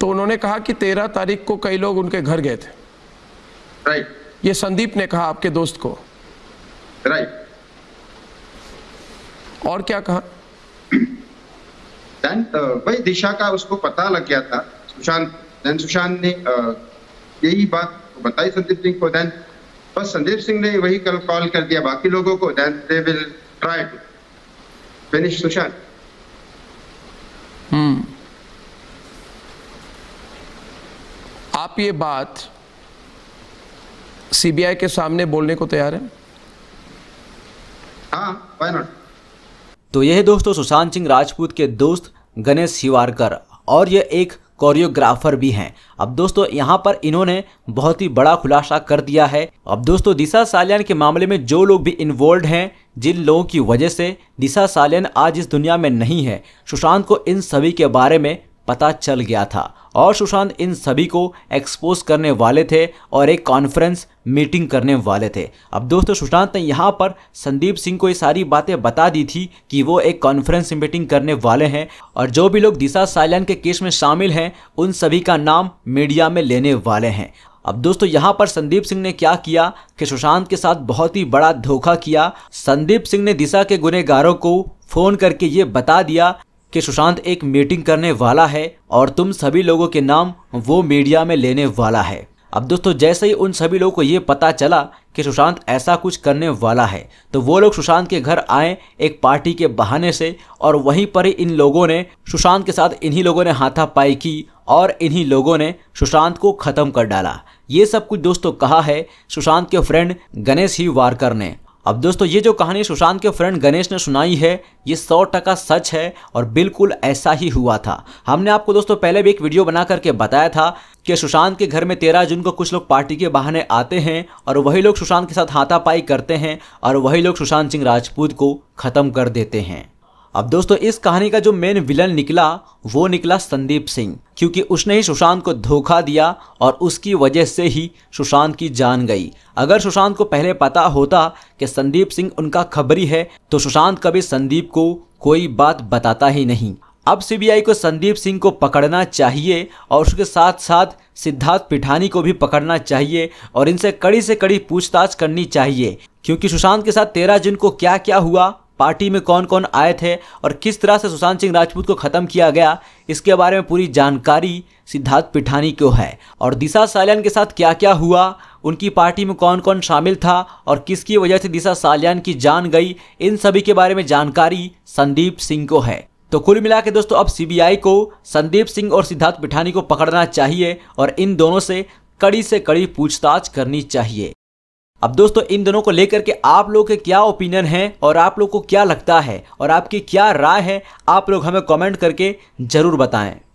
तो उन्होंने कहा कि तेरह तारीख को कई लोग उनके घर गए थे राइट ये संदीप ने कहा आपके दोस्त को राइट और क्या कहा देन uh, भाई दिशा का उसको पता लग गया था सुशांत देन सुशांत ने uh, यही बात तो बताई संदीप सिंह को देन बस संदीप सिंह ने वही कल कॉल कर दिया बाकी लोगों को then they will try to finish Sushant hmm आप ये बात सीबीआई के सामने बोलने को तैयार हैं हाँ तो यह दोस्तों सुशांत सिंह राजपूत के दोस्त गणेश हिवारकर और यह एक कोरियोग्राफर भी हैं अब दोस्तों यहाँ पर इन्होंने बहुत ही बड़ा खुलासा कर दिया है अब दोस्तों दिशा सालियान के मामले में जो लोग भी इन्वॉल्व हैं जिन लोगों की वजह से दिशा सालियान आज इस दुनिया में नहीं है सुशांत को इन सभी के बारे में पता चल गया था और सुशांत इन सभी को एक्सपोज करने वाले थे और एक कॉन्फ्रेंस मीटिंग करने वाले थे अब दोस्तों सुशांत ने यहाँ पर संदीप सिंह को ये सारी बातें बता दी थी कि वो एक कॉन्फ्रेंस मीटिंग करने वाले हैं और जो भी लोग दिशा साइलन के केस में शामिल हैं उन सभी का नाम मीडिया में लेने वाले हैं अब दोस्तों यहाँ पर संदीप सिंह ने क्या किया कि सुशांत के साथ बहुत ही बड़ा धोखा किया संदीप सिंह ने दिशा के गुनेगारों को फोन करके ये बता दिया कि सुशांत एक मीटिंग करने वाला है और तुम सभी लोगों के नाम वो मीडिया में लेने वाला है अब दोस्तों जैसे ही उन सभी लोगों को ये पता चला कि सुशांत ऐसा कुछ करने वाला है तो वो लोग सुशांत के घर आए एक पार्टी के बहाने से और वहीं पर ही इन लोगों ने सुशांत के साथ इन्हीं लोगों ने हाथापाई की और इन्हीं लोगों ने सुशांत को ख़त्म कर डाला ये सब कुछ दोस्तों कहा है सुशांत के फ्रेंड गणेश ही वारकर ने अब दोस्तों ये जो कहानी सुशांत के फ्रेंड गणेश ने सुनाई है ये सौ टका सच है और बिल्कुल ऐसा ही हुआ था हमने आपको दोस्तों पहले भी एक वीडियो बना करके बताया था कि सुशांत के घर में तेरह जून को कुछ लोग पार्टी के बहाने आते हैं और वही लोग सुशांत के साथ हाथापाई करते हैं और वही लोग सुशांत सिंह राजपूत को ख़त्म कर देते हैं अब दोस्तों इस कहानी का जो मेन विलन निकला वो निकला संदीप सिंह क्योंकि उसने ही सुशांत को धोखा दिया और उसकी वजह से ही सुशांत की जान गई अगर सुशांत को पहले पता होता कि संदीप सिंह उनका खबरी है तो सुशांत कभी संदीप को कोई बात बताता ही नहीं अब सीबीआई को संदीप सिंह को पकड़ना चाहिए और उसके साथ साथ सिद्धार्थ पिठानी को भी पकड़ना चाहिए और इनसे कड़ी से कड़ी पूछताछ करनी चाहिए क्योंकि सुशांत के साथ तेरह जून को क्या क्या हुआ पार्टी में कौन कौन आए थे और किस तरह से सुशांत सिंह राजपूत को ख़त्म किया गया इसके बारे में पूरी जानकारी सिद्धार्थ पिठानी को है और दिशा सालियान के साथ क्या क्या हुआ उनकी पार्टी में कौन कौन शामिल था और किसकी वजह से दिशा सालियान की जान गई इन सभी के बारे में जानकारी संदीप सिंह को है तो कुल मिला के दोस्तों अब सीबीआई को संदीप सिंह और सिद्धार्थ पिठानी को पकड़ना चाहिए और इन दोनों से कड़ी से कड़ी पूछताछ करनी चाहिए अब दोस्तों इन दोनों को लेकर के आप लोग के क्या ओपिनियन है और आप लोग को क्या लगता है और आपकी क्या राय है आप लोग हमें कमेंट करके ज़रूर बताएं